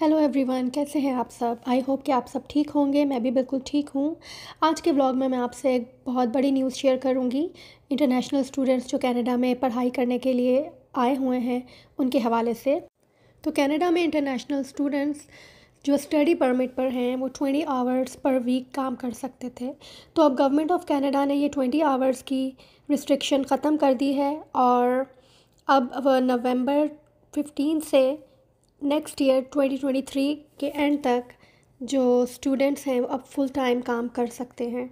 hello everyone कैसे हैं आप सब आई होप कि आप सब ठीक होंगे मैं भी बिल्कुल ठीक हूँ आज के ब्लॉग में मैं आपसे एक बहुत बड़ी न्यूज़ शेयर करूँगी इंटरनेशनल स्टूडेंट्स जो कनाडा में पढ़ाई करने के लिए आए हुए हैं उनके हवाले से तो कनाडा में इंटरनेशनल स्टूडेंट्स जो स्टडी परमिट पर हैं वो ट्वेंटी आवर्स पर वीक काम कर सकते थे तो अब गवर्नमेंट ऑफ कनाडा ने ये ट्वेंटी आवर्स की रिस्ट्रिक्शन ख़त्म कर दी है और अब नवंबर फिफ्टीन से नेक्स्ट ईयर 2023 के एंड तक जो स्टूडेंट्स हैं अब फुल टाइम काम कर सकते हैं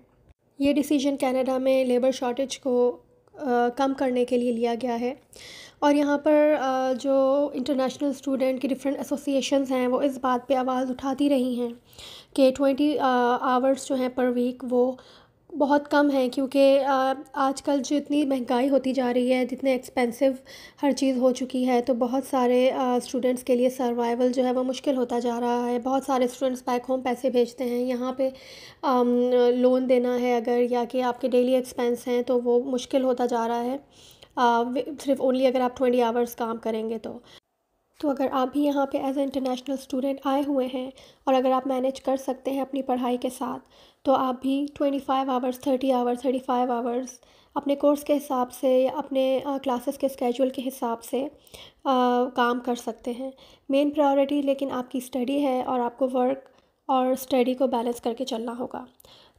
ये डिसीजन कनाडा में लेबर शॉर्टेज को आ, कम करने के लिए लिया गया है और यहाँ पर आ, जो इंटरनेशनल स्टूडेंट की डिफरेंट एसोसिएशंस हैं वो इस बात पे आवाज़ उठाती रही हैं कि ट्वेंटी आवर्स जो हैं पर वीक वो बहुत कम है क्योंकि आजकल जो इतनी महंगाई होती जा रही है जितने एक्सपेंसिव हर चीज़ हो चुकी है तो बहुत सारे स्टूडेंट्स के लिए सर्वाइवल जो है वो मुश्किल होता जा रहा है बहुत सारे स्टूडेंट्स बैक होम पैसे भेजते हैं यहाँ पे लोन देना है अगर या कि आपके डेली एक्सपेंस हैं तो वो मुश्किल होता जा रहा है सिर्फ ओनली अगर आप ट्वेंटी आवर्स काम करेंगे तो तो अगर आप भी यहाँ पे एज ए इंटरनेशनल स्टूडेंट आए हुए हैं और अगर आप मैनेज कर सकते हैं अपनी पढ़ाई के साथ तो आप भी twenty five hours thirty hours thirty five hours अपने कोर्स के हिसाब से या अपने क्लासेस के स्केजुअल के हिसाब से आ, काम कर सकते हैं मेन प्रायोरिटी लेकिन आपकी स्टडी है और आपको वर्क और स्टडी को बैलेंस करके चलना होगा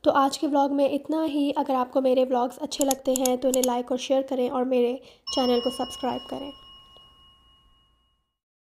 तो आज के व्लॉग में इतना ही अगर आपको मेरे व्लॉग्स अच्छे लगते हैं तो इन्हें लाइक और शेयर करें और मेरे चैनल को सब्सक्राइब करें